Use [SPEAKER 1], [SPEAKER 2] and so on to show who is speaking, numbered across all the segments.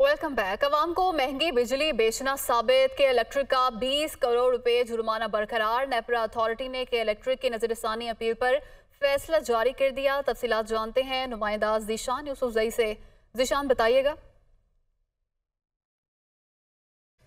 [SPEAKER 1] welcome back आवाम को महंगी बिजली बेचना साबित के इलेक्ट्रिक का 20 करोड़ रुपए जुर्माना बरकरार नेपरा अथॉरिटी ने के इलेक्ट्रिक की नजरसानी अपील पर फैसला जारी कर दिया तफसीत जानते हैं नुमाइंदा जीशान यूसुफ जई से जीशान बताइएगा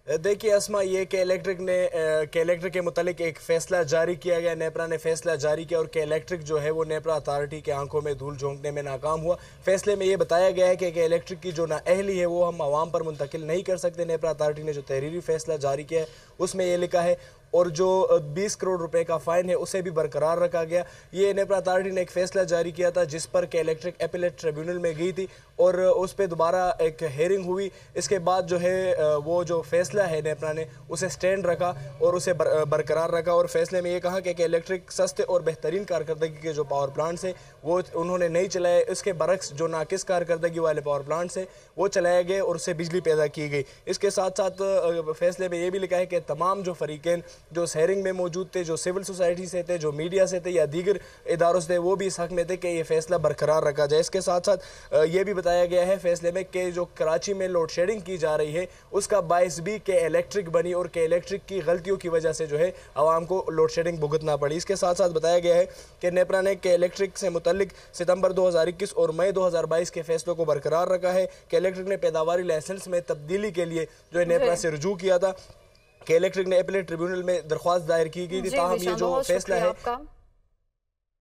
[SPEAKER 2] देखिए असमा ये के इलेक्ट्रिक ने के इलेक्ट्रिक के मुतालिक एक फैसला जारी किया गया नेपरा ने फैसला जारी किया और के इलेक्ट्रिक जो है वो नेपरा अथॉरिटी के आंखों में धूल झोंकने में नाकाम हुआ फैसले में ये बताया गया है कि के इलेक्ट्रिक की जो नाअहली है वो हम आवाम पर मुंतकिल नहीं कर सकते नेपरा अथॉरिटी ने जो तहरीरी फैसला जारी किया है उसमें ये लिखा है और जो 20 करोड़ रुपए का फाइन है उसे भी बरकरार रखा गया ये नेपरा अथॉरिटी ने एक फैसला जारी किया था जिस पर के इलेक्ट्रिक एपिलेट ट्रिब्यूनल में गई थी और उस पर दोबारा एक हेयरिंग हुई इसके बाद जो है वो जो फैसला है नेपरा ने उसे स्टैंड रखा और उसे बर, बरकरार रखा और फैसले में ये कहा कि इलेक्ट्रिक सस्ते और बेहतरीन कारकर्दगी के जो पावर प्लांट्स हैं वो उन्होंने नहीं चलाए इसके बरक्स जो नाकिस कारकर्दगी वाले पावर प्लांट्स हैं वो चलाए गए और उससे बिजली पैदा की गई इसके साथ साथ फैसले में ये भी लिखा है कि तमाम जो फरीकें जो शहरिंग में मौजूद थे जो सिविल सोसाइटी से थे जो मीडिया से थे या दीगर इदारों से थे वो भी इस हक में थे कि ये फैसला बरकरार रखा जाए इसके साथ साथ ये भी बताया गया है फैसले में कि जो कराची में लोड शेडिंग की जा रही है उसका बायस भी के इलेक्ट्रिक बनी और के इलेक्ट्रिक की गलतियों की वजह से जो है आवाम को लोड शेडिंग भुगतना पड़ी इसके साथ साथ बताया गया है कि नेपरा ने के इलेक्ट्रिक से मुतलिक सितंबर इक्कीस और मई बाईस के फैसलों को बरकरार रखा है के इलेक्ट्रिक ने पैदावारी लाइसेंस में तब्दीली के लिए जो है नेपरा से रजू किया था के इलेक्ट्रिक ने अपीलेट ट्रिब्यूनल में दरख्वास्त दायर की गई थी ताहम ये जो फैसला
[SPEAKER 1] है